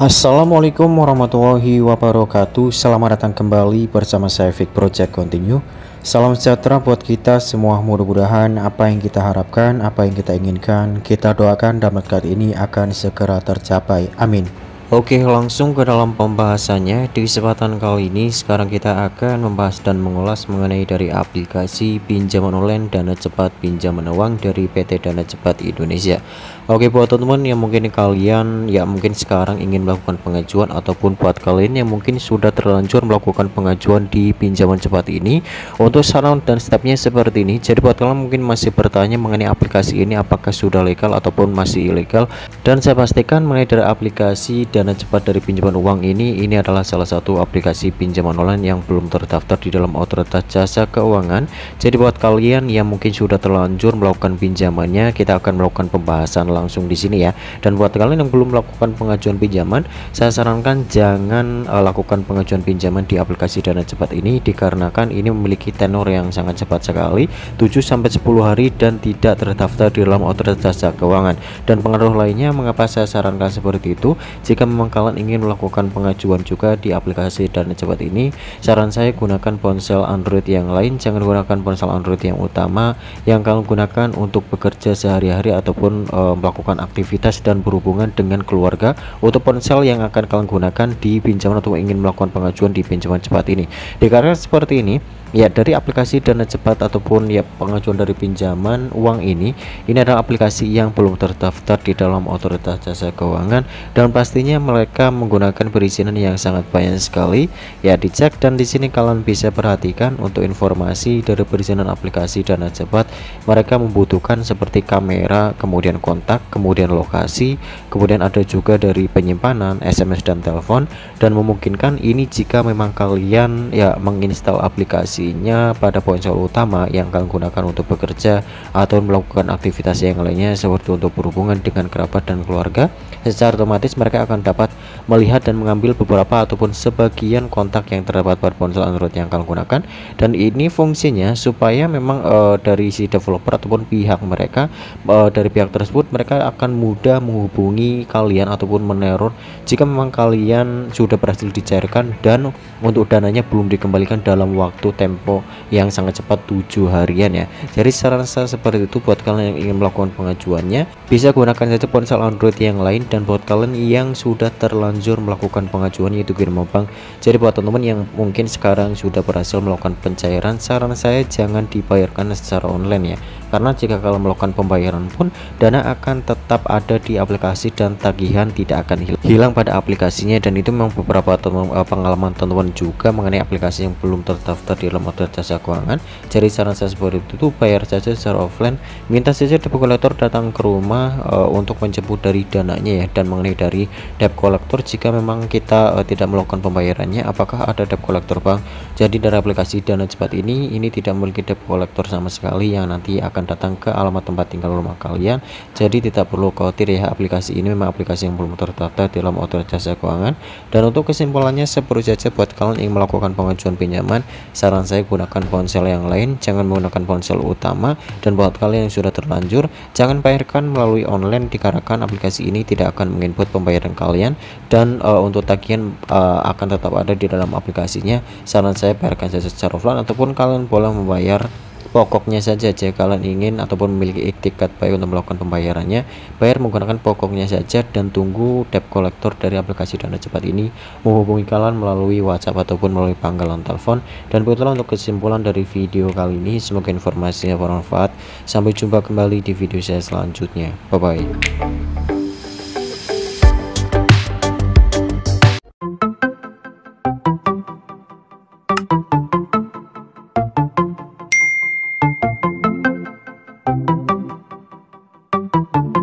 Assalamualaikum warahmatullahi wabarakatuh Selamat datang kembali bersama saya Vic Project Continue Salam sejahtera buat kita semua mudah-mudahan apa yang kita harapkan, apa yang kita inginkan Kita doakan dan berkat ini akan segera tercapai Amin Oke langsung ke dalam pembahasannya di kesempatan kali ini sekarang kita akan membahas dan mengulas mengenai dari aplikasi pinjaman online dana cepat pinjaman uang dari PT Dana Cepat Indonesia Oke buat teman-teman yang mungkin kalian ya mungkin sekarang ingin melakukan pengajuan ataupun buat kalian yang mungkin sudah terlanjur melakukan pengajuan di pinjaman cepat ini untuk saran dan stepnya seperti ini jadi buat kalian mungkin masih bertanya mengenai aplikasi ini apakah sudah legal ataupun masih ilegal dan saya pastikan mengenai dari aplikasi dan dana cepat dari pinjaman uang ini, ini adalah salah satu aplikasi pinjaman online yang belum terdaftar di dalam otoritas jasa keuangan. Jadi buat kalian yang mungkin sudah terlanjur melakukan pinjamannya, kita akan melakukan pembahasan langsung di sini ya. Dan buat kalian yang belum melakukan pengajuan pinjaman, saya sarankan jangan uh, lakukan pengajuan pinjaman di aplikasi dana cepat ini dikarenakan ini memiliki tenor yang sangat cepat sekali, 7 10 hari dan tidak terdaftar di dalam otoritas jasa keuangan. Dan pengaruh lainnya mengapa saya sarankan seperti itu? Jika memang kalian ingin melakukan pengajuan juga di aplikasi dana cepat ini saran saya gunakan ponsel Android yang lain jangan gunakan ponsel Android yang utama yang kalian gunakan untuk bekerja sehari-hari ataupun e, melakukan aktivitas dan berhubungan dengan keluarga untuk ponsel yang akan kalian gunakan di pinjaman atau ingin melakukan pengajuan di pinjaman cepat ini dikarenakan seperti ini ya dari aplikasi dana cepat ataupun ya pengajuan dari pinjaman uang ini ini adalah aplikasi yang belum terdaftar di dalam otoritas jasa keuangan dan pastinya mereka menggunakan perizinan yang sangat banyak sekali ya dicek dan di sini kalian bisa perhatikan untuk informasi dari perizinan aplikasi dana cepat mereka membutuhkan seperti kamera kemudian kontak kemudian lokasi kemudian ada juga dari penyimpanan SMS dan telepon dan memungkinkan ini jika memang kalian ya menginstal aplikasinya pada ponsel utama yang kalian gunakan untuk bekerja atau melakukan aktivitas yang lainnya seperti untuk berhubungan dengan kerabat dan keluarga secara otomatis mereka akan akan dapat melihat dan mengambil beberapa ataupun sebagian kontak yang terdapat pada ponsel Android yang kalian gunakan dan ini fungsinya supaya memang e, dari si developer ataupun pihak mereka e, dari pihak tersebut mereka akan mudah menghubungi kalian ataupun meneror jika memang kalian sudah berhasil dicairkan dan untuk dananya belum dikembalikan dalam waktu tempo yang sangat cepat tujuh harian ya jadi saran saya seperti itu buat kalian yang ingin melakukan pengajuannya bisa gunakan saja ponsel Android yang lain dan buat kalian yang sudah sudah terlanjur melakukan pengajuan yaitu Germo Bank jadi buat teman-teman yang mungkin sekarang sudah berhasil melakukan pencairan saran saya jangan dibayarkan secara online ya karena jika kalian melakukan pembayaran pun dana akan tetap ada di aplikasi dan tagihan tidak akan hilang, hilang pada aplikasinya dan itu memang beberapa teman, eh, pengalaman teman-teman juga mengenai aplikasi yang belum terdaftar di dalam order jasa keuangan jadi saran saya seperti itu bayar saja secara offline minta saja depokulator datang ke rumah uh, untuk menjemput dari dananya ya dan mengenai dari debt collector jika memang kita uh, tidak melakukan pembayarannya apakah ada debt collector bang jadi dari aplikasi dana cepat ini ini tidak memiliki debt collector sama sekali yang nanti akan datang ke alamat tempat tinggal rumah kalian jadi tidak perlu khawatir ya aplikasi ini memang aplikasi yang belum terdaftar dalam otoritas jasa keuangan dan untuk kesimpulannya seperti saja buat kalian yang melakukan pengajuan pinjaman saran saya gunakan ponsel yang lain jangan menggunakan ponsel utama dan buat kalian yang sudah terlanjur jangan bayarkan melalui online dikarenakan aplikasi ini tidak akan menginput pembayaran kalian kalian dan uh, untuk tagihan uh, eh, akan tetap ada di dalam aplikasinya saran saya bayarkan saja secara offline ataupun kalian boleh membayar pokoknya saja jika kalian ingin ataupun memiliki tiket baik untuk melakukan pembayarannya bayar menggunakan pokoknya saja dan tunggu debt collector dari aplikasi dana cepat ini menghubungi kalian melalui WhatsApp ataupun melalui panggilan telepon dan begitulah untuk kesimpulan dari video kali ini semoga informasinya bermanfaat sampai jumpa kembali di video saya selanjutnya bye bye Thank you.